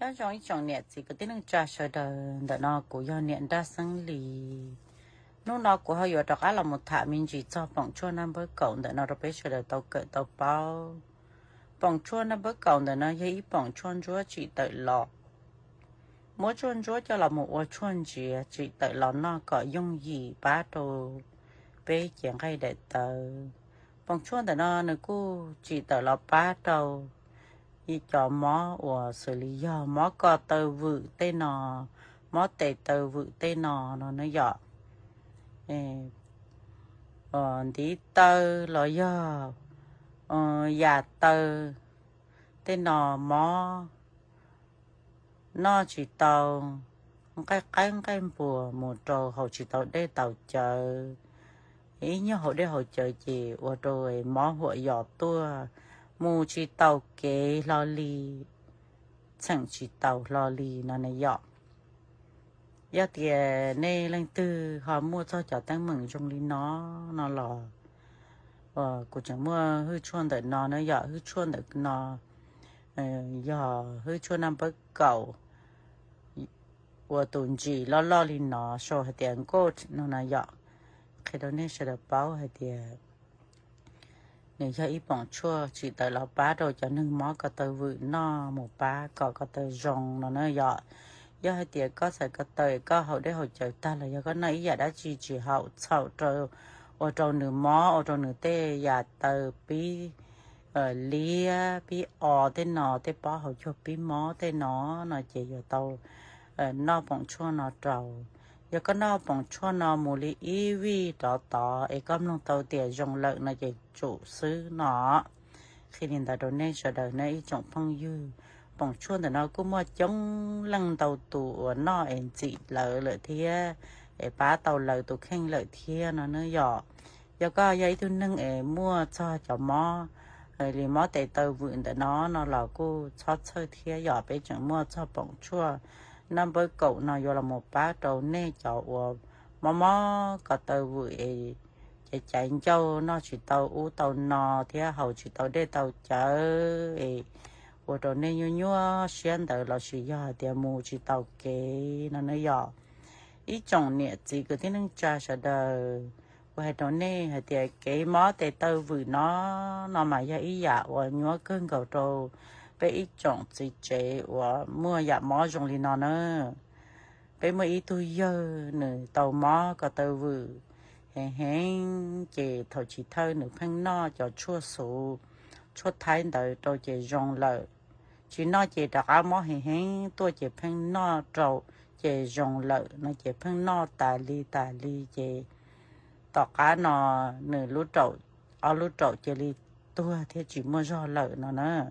cho chọn chọn nẹt gì cái tiếng cha sợ đờ đờ nó của do nẹt đa sinh lý, nó nó của họ giờ đọc là một thả mình chỉ cho bọn cho năm bữa cậu đờ nó được biết giờ đờ tàu cỡ tàu bao bọn cho năm bữa cậu đờ nó dễ bọn cho chúa chỉ tự lọ mỗi chua chúa cho là một ô chua chỉ chỉ tự lọ nó có dung gì ba đồ bé chẳng hay để tờ bọn chua đờ nó nó cô chỉ tự lọ ba đầu y cho mó của xử lý do mó có tờ vự tên nò mó tệ tờ vự tên nò nó nó dọ ờ tí tơ lo do ờ dạ tơ tên nò mó nó chỉ tàu cái cái cái bùa một trầu họ chỉ tàu đây tàu chờ ý nhớ họ đây họ chờ chỉ ủa rồi mó hội dọ tua mù chỉ tàu kế lo lì chẳng chỉ tàu lo lì nó này dọ giờ thì nê lên tư họ mua cho cháu tăng mừng trong lý nó nó lò ờ của chẳng mua hư chuôn tại nó nó dọ hư chuôn tại nó giờ hư chuôn năm bất cầu của tuần chỉ lo lo lý nó so tiền cốt nó này dọ khi đó nên sẽ được báo hay tiền ngày giờ ít bọn chua chỉ tới lọ ba rồi cho nên mó có tới vự no một ba, có có tới rồng nó nó dọ giờ hai tiệc có sẽ có tới có hậu để hậu trời ta là giờ có nãy giờ đã chỉ chỉ hậu sau trời ở trong nửa mó ở trong nửa tê giờ tới bí ở lia bí o tê nọ tê bó hậu cho bí mó tê nó nó chỉ giờ tàu nó bọn chua nó trầu giờ có nó bằng cho nó mù lì y vi đó tỏ ấy có nông tàu tiền dùng lợn là gì chủ xứ nó khi nhìn ta đồ nên cho đời này chọn phong dư bằng chuông thì nó cũng mua chống lăng tàu tù nó em chị lợi lợi thia để bá tàu lợi tù khen lợi thia nó nữa nhỏ giờ có giấy tôi nâng để mua cho cho mò rồi thì mò tệ tàu vụn để nó nó là cô cho chơi thia nhỏ bây chẳng mua cho bằng chua năm bơ cậu nó vô là một ba trâu nè cháu ua mò mò cả tàu chạy chạy cho nó chỉ tàu u tàu nò thế hầu chỉ tàu để tàu chở ua trâu nè nhua nhua xuyên tàu là chỉ giờ thì mù chỉ tàu kế nó nó giờ ý chồng nè chỉ có thế nâng cha sợ đời và đó nè hay thì cái mó tê tơ vừa nó nó mà ra ý dạ và nhua cơn cầu trâu bây chọn chị chế và mua dạ mó dùng liền nó nữa bây mua ít tôi dơ nữa tàu mó có tàu vừa hẹn hẹn chế thầu chỉ thơ nữa phăng nọ cho chua sụ chua thái đợi tôi chế dùng lợ chỉ no chế đã mó hẹn hẹn, tôi chế phăng nọ trầu chế dùng lợ nó chế phăng nọ tà li tà li chế tỏ cá nọ nè lúa trậu áo lúa trậu chế li tôi thì chỉ mua do lợ nó nữa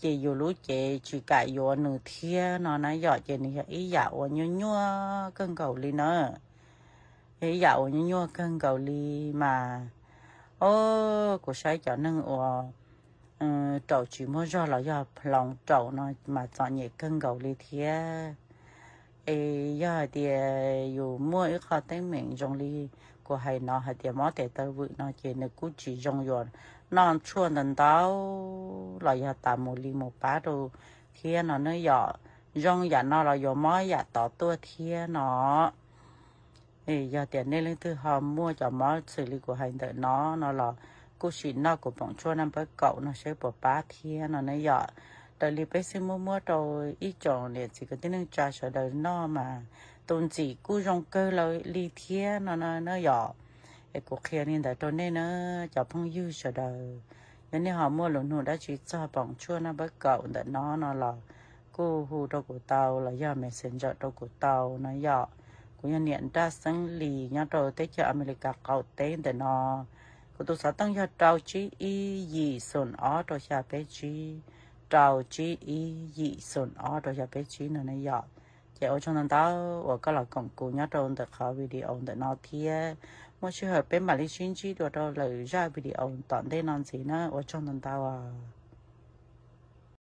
chị dù lúc chị chỉ cả dù nửa thia nó nói dọ chị này ý dạo nhua nhua cơn cầu li nó ý dạo nhua nhua cơn cầu li mà ô của sai cho nâng ủa trầu chỉ mua do là do lòng trầu nó mà chọn nhẹ cơn cầu li thia ấy giờ thì dù mua ít khó tay miệng trong li ก็ให้นอให้เตียมอแต่ตะวุนอเจนกุจิจงยอนนอนชวนนันเต้าลอยตามมลีมป้าดูเทียนอเนื้อยอยงอย่านอลอยมออย่าต่อตัวเทียนอเอ้ยาเตียนเรื่องที่หอมมั่วจะมอสื่อลีก็ให้เดนอนอลอกูชินนอกูปองชวนนําไปเก่านอใช้ปป้าเทียนอเนื้อยอ đời li bế xin mua mua rồi ít chọn để chỉ có tiếng cha sợ đời no mà tôn chỉ cú rong cơ lời li thía nó nó nó nhỏ cái cuộc kia nên đã tôn nên nó cho phong dư sợ đời nên họ mua lụn hồ đã chỉ cho bằng chua nó bất cầu, đã nó nó là cô hù đồ của tàu là do mẹ sinh trợ đồ của tàu nó nhỏ của nhân niệm ra sáng lì nhá rồi tới chợ America cầu tên để nó của tôi sợ tăng cho trâu chí y gì sồn ó rồi chả bé chí trâu chí y gì sồn ó rồi chả bé chí nó nó nhỏ giờ ở trong đó và các loại công cụ nhớ trong được khó video để nói thì mỗi trường hợp bên mà lý chuyên chỉ đồ đó là ra video tận đây nó gì nữa ở trong đó à